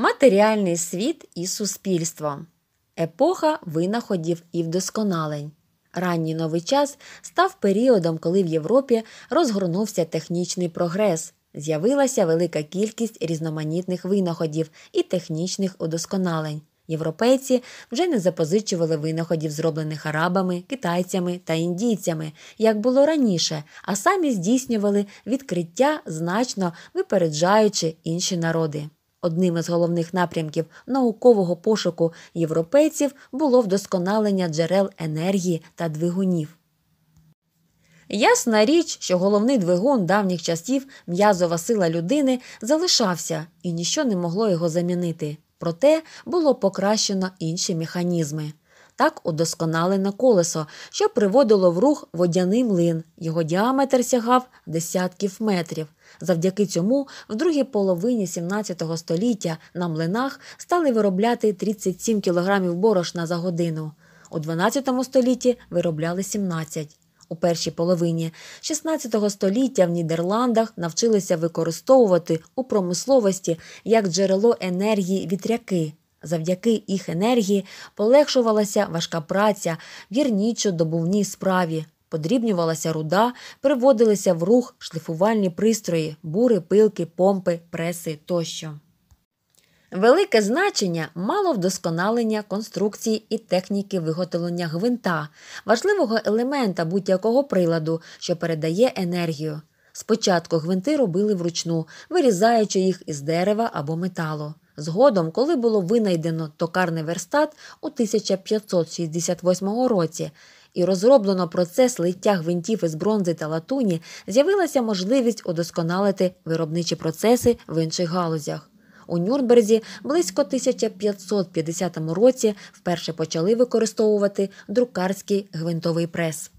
Матеріальний світ і суспільство. Епоха винаходів і вдосконалень. Ранній новий час став періодом, коли в Європі розгорнувся технічний прогрес, з'явилася велика кількість різноманітних винаходів і технічних удосконалень. Європейці вже не запозичували винаходів, зроблених арабами, китайцями та індійцями, як було раніше, а самі здійснювали відкриття, значно випереджаючи інші народи. Одним із головних напрямків наукового пошуку європейців було вдосконалення джерел енергії та двигунів. Ясна річ, що головний двигун давніх часів м'язова сила людини залишався і нічого не могло його замінити. Проте було покращено інші механізми так удосконалене колесо, що приводило в рух водяний млин. Його діаметр сягав десятків метрів. Завдяки цьому, в другій половині 17 століття на млинах стали виробляти 37 кілограмів борошна за годину. У 12 столітті виробляли 17. У першій половині 16 століття в Нідерландах навчилися використовувати у промисловості як джерело енергії вітряки. Завдяки їх енергії полегшувалася важка праця, вірнічо добувній справі, подрібнювалася руда, приводилися в рух шлифувальні пристрої, бури, пилки, помпи, преси тощо. Велике значення мало вдосконалення конструкції і техніки виготовлення гвинта, важливого елемента будь-якого приладу, що передає енергію. Спочатку гвинти робили вручну, вирізаючи їх із дерева або металу. Згодом, коли було винайдено токарний верстат у 1568 році і розроблено процес лиття гвинтів із бронзи та латуні, з'явилася можливість удосконалити виробничі процеси в інших галузях. У Нюрнберзі близько 1550 році вперше почали використовувати друкарський гвинтовий прес.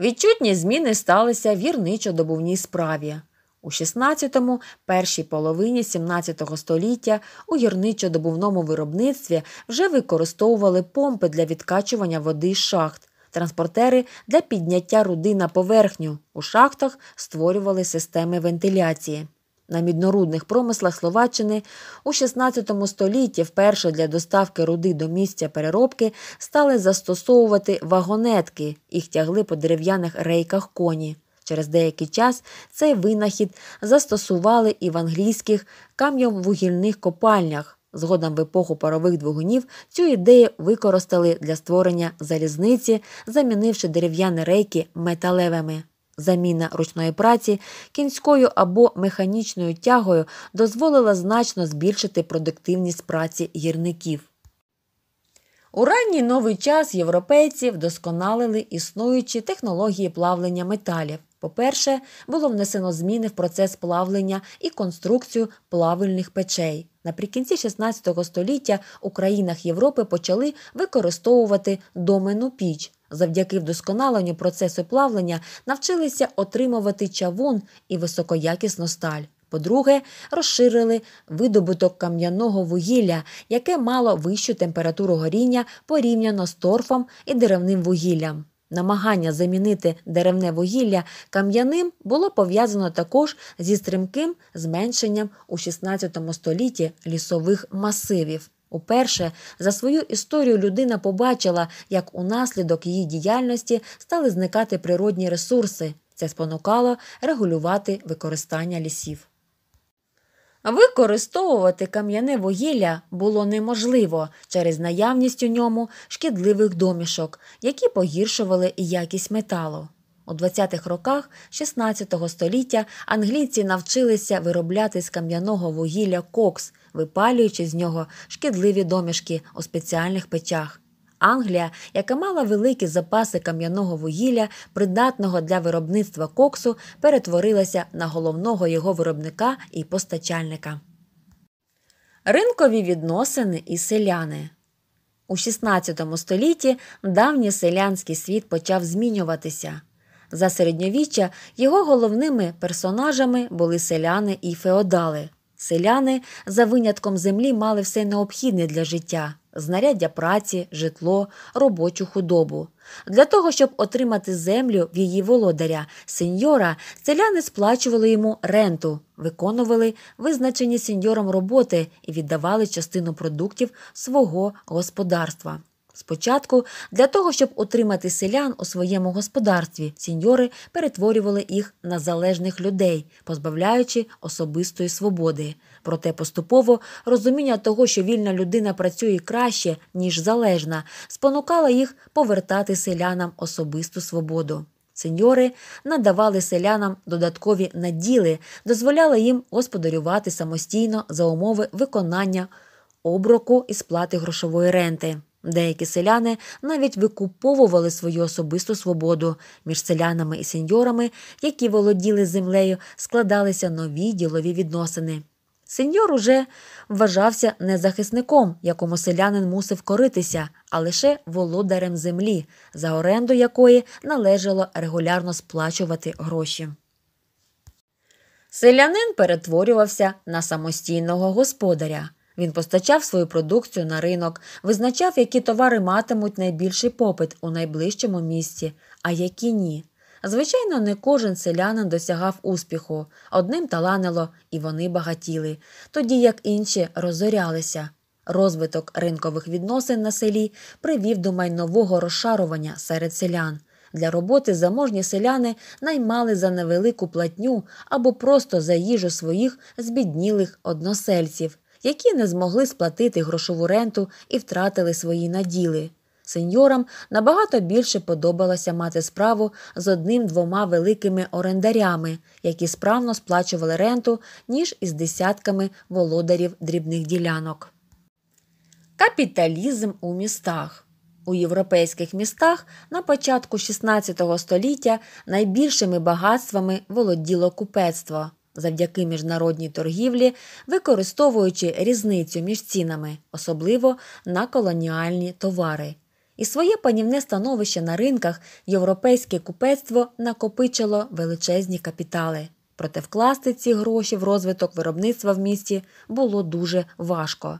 Відчутні зміни сталися в добувній справі. У 16-му, першій половині 17 століття у гірничо-добувному виробництві вже використовували помпи для відкачування води з шахт, транспортери для підняття руди на поверхню. У шахтах створювали системи вентиляції. На міднорудних промислах Словаччини у 16 столітті вперше для доставки руди до місця переробки стали застосовувати вагонетки, їх тягли по дерев'яних рейках коні. Через деякий час цей винахід застосували і в англійських кам'ян-вугільних копальнях. Згодом в епоху парових двигунів цю ідею використали для створення залізниці, замінивши дерев'яні рейки металевими. Заміна ручної праці кінською або механічною тягою дозволила значно збільшити продуктивність праці гірників. У ранній новий час європейці вдосконалили існуючі технології плавлення металів. По-перше, було внесено зміни в процес плавлення і конструкцію плавильних печей. Наприкінці 16 століття у країнах Європи почали використовувати домену піч. Завдяки вдосконаленню процесу плавлення навчилися отримувати чавун і високоякісну сталь. По-друге, розширили видобуток кам'яного вугілля, яке мало вищу температуру горіння порівняно з торфом і деревним вугіллям. Намагання замінити деревне вугілля кам'яним було пов'язано також зі стрімким зменшенням у 16 столітті лісових масивів. Уперше за свою історію людина побачила, як унаслідок її діяльності стали зникати природні ресурси. Це спонукало регулювати використання лісів. Використовувати кам'яне вугілля було неможливо через наявність у ньому шкідливих домішок, які погіршували якість металу. У 20-х роках 16 століття англійці навчилися виробляти з кам'яного вугілля кокс, випалюючи з нього шкідливі домішки у спеціальних печах. Англія, яка мала великі запаси кам'яного вугілля, придатного для виробництва коксу, перетворилася на головного його виробника і постачальника. Ринкові відносини і селяни. У XVI столітті давній селянський світ почав змінюватися. За середньовіччя його головними персонажами були селяни і феодали. Селяни за винятком землі мали все необхідне для життя знаряддя праці, житло, робочу худобу. Для того, щоб отримати землю в її володаря, сеньора, селяни сплачували йому ренту, виконували визначені сеньором роботи і віддавали частину продуктів свого господарства. Спочатку для того, щоб отримати селян у своєму господарстві, сеньори перетворювали їх на залежних людей, позбавляючи особистої свободи. Проте поступово розуміння того, що вільна людина працює краще ніж залежна, спонукало їх повертати селянам особисту свободу. Сеньори надавали селянам додаткові наділи, дозволяли їм господарювати самостійно за умови виконання оброку і сплати грошової ренти. Деякі селяни навіть викуповували свою особисту свободу. Між селянами і сеньорами, які володіли землею, складалися нові ділові відносини. Сеньор уже вважався не захисником, якому селянин мусив коритися, а лише володарем землі, за оренду якої належало регулярно сплачувати гроші. Селянин перетворювався на самостійного господаря. Він постачав свою продукцію на ринок, визначав, які товари матимуть найбільший попит у найближчому місці, а які ні. Звичайно, не кожен селянин досягав успіху, одним таланило, і вони багатіли, тоді як інші розорялися. Розвиток ринкових відносин на селі привів до майнового розшарування серед селян. Для роботи заможні селяни наймали за невелику платню або просто за їжу своїх збіднілих односельців які не змогли сплатити грошову ренту і втратили свої наділи. Сеньорам набагато більше подобалося мати справу з одним-двома великими орендарями, які справно сплачували ренту, ніж із десятками володарів дрібних ділянок. Капіталізм у містах. У європейських містах на початку 16 століття найбільшими багатствами володіло купецтво завдяки міжнародній торгівлі, використовуючи різницю між цінами, особливо на колоніальні товари. І своє панівне становище на ринках європейське купецтво накопичило величезні капітали. Проте вкласти ці гроші в розвиток виробництва в місті було дуже важко.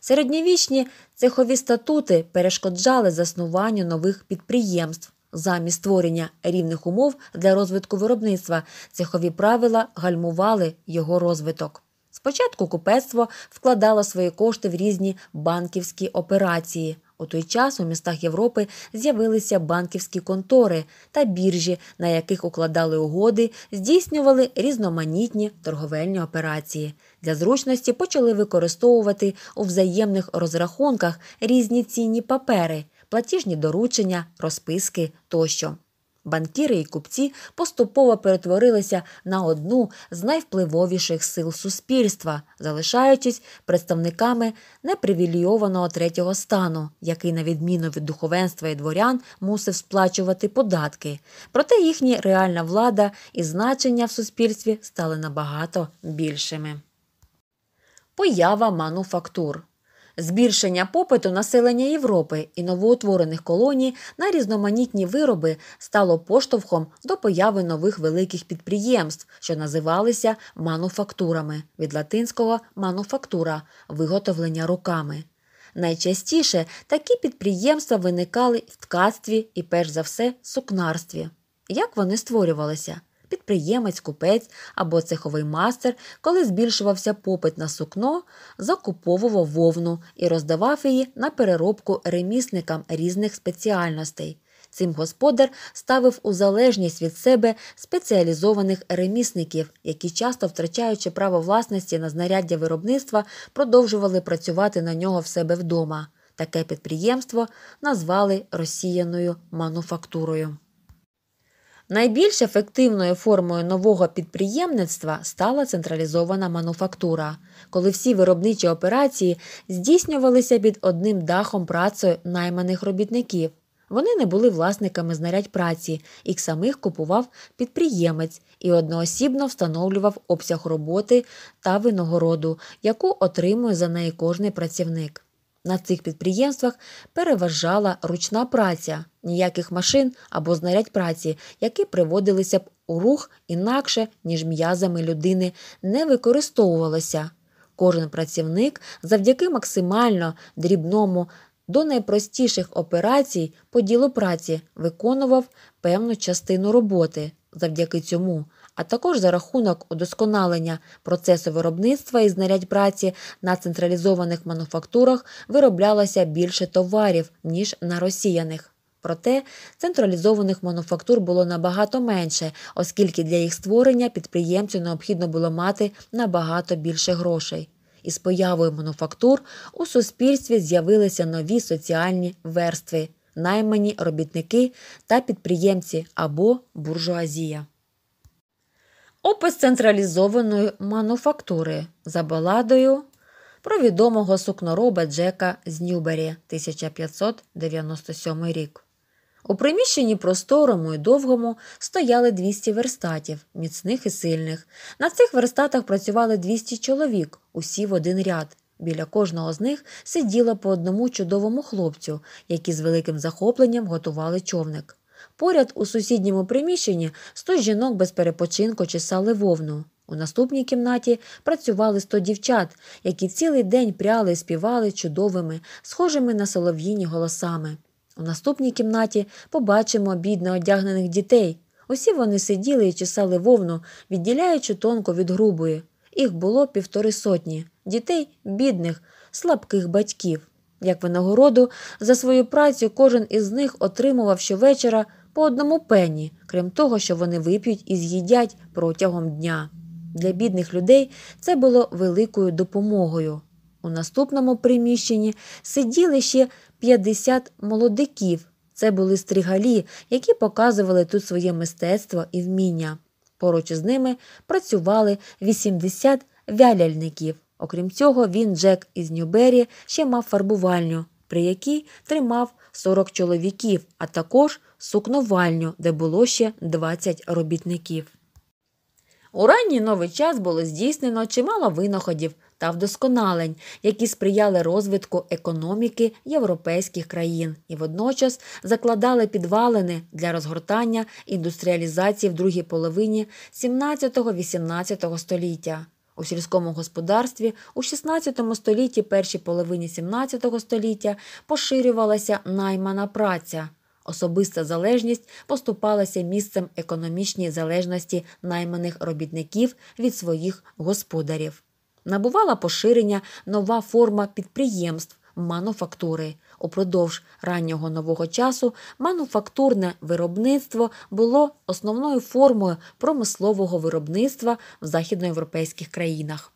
Середньовічні цехові статути перешкоджали заснуванню нових підприємств, замість створення рівних умов для розвитку виробництва цехові правила гальмували його розвиток. Спочатку купецтво вкладало свої кошти в різні банківські операції. У той час у містах Європи з'явилися банківські контори та біржі, на яких укладали угоди, здійснювали різноманітні торговельні операції. Для зручності почали використовувати у взаємних розрахунках різні цінні папери платіжні доручення, розписки тощо. Банкіри і купці поступово перетворилися на одну з найвпливовіших сил суспільства, залишаючись представниками непривілейованого третього стану, який, на відміну від духовенства і дворян, мусив сплачувати податки. Проте їхня реальна влада і значення в суспільстві стали набагато більшими. Поява мануфактур збільшення попиту населення Європи і новоутворених колоній на різноманітні вироби стало поштовхом до появи нових великих підприємств, що називалися мануфактурами від латинського мануфактура виготовлення руками. Найчастіше такі підприємства виникали в ткацтві і, перш за все, сукнарстві. Як вони створювалися? підприємець, купець або цеховий мастер, коли збільшувався попит на сукно, закуповував вовну і роздавав її на переробку ремісникам різних спеціальностей. Цим господар ставив у залежність від себе спеціалізованих ремісників, які часто втрачаючи право власності на знаряддя виробництва, продовжували працювати на нього в себе вдома. Таке підприємство назвали росіяною мануфактурою. Найбільш ефективною формою нового підприємництва стала централізована мануфактура, коли всі виробничі операції здійснювалися під одним дахом працею найманих робітників. Вони не були власниками знарядь праці, їх самих купував підприємець і одноосібно встановлював обсяг роботи та винагороду, яку отримує за неї кожний працівник. На цих підприємствах переважала ручна праця, ніяких машин або знарядь праці, які приводилися б у рух інакше, ніж м'язами людини, не використовувалося. Кожен працівник завдяки максимально дрібному до найпростіших операцій по ділу праці виконував певну частину роботи завдяки цьому а також за рахунок удосконалення процесу виробництва і знарядь праці на централізованих мануфактурах вироблялося більше товарів, ніж на росіяних. Проте централізованих мануфактур було набагато менше, оскільки для їх створення підприємцю необхідно було мати набагато більше грошей. Із появою мануфактур у суспільстві з'явилися нові соціальні верстви наймані робітники та підприємці або буржуазія. Опис централізованої мануфактури за баладою про відомого сукнороба Джека з Ньюбері 1597 рік. У приміщенні просторому і довгому стояли 200 верстатів, міцних і сильних. На цих верстатах працювали 200 чоловік, усі в один ряд. Біля кожного з них сиділо по одному чудовому хлопцю, які з великим захопленням готували човник. Поряд у сусідньому приміщенні сто жінок без перепочинку чесали вовну. У наступній кімнаті працювали сто дівчат, які цілий день пряли і співали чудовими, схожими на солов'їні голосами. У наступній кімнаті побачимо бідно одягнених дітей. Усі вони сиділи і чесали вовну, відділяючи тонко від грубої. Їх було півтори сотні дітей, бідних, слабких батьків. Як винагороду, за свою працю кожен із них отримував щовечора по одному пенні, крім того, що вони вип'ють і з'їдять протягом дня. Для бідних людей це було великою допомогою. У наступному приміщенні сиділи ще 50 молодиків. Це були стригалі, які показували тут своє мистецтво і вміння. Поруч із ними працювали 80 вяляльників. Окрім цього, він, Джек із Нюбері, ще мав фарбувальню при якій тримав 40 чоловіків, а також сукновальню, де було ще 20 робітників. У ранній новий час було здійснено чимало винаходів та вдосконалень, які сприяли розвитку економіки європейських країн і водночас закладали підвалини для розгортання індустріалізації в другій половині 17-18 століття. У сільському господарстві у 16 столітті першій половині 17 століття поширювалася наймана праця. Особиста залежність поступалася місцем економічній залежності найманих робітників від своїх господарів. Набувала поширення нова форма підприємств мануфактури. Упродовж раннього нового часу мануфактурне виробництво було основною формою промислового виробництва в західноєвропейських країнах.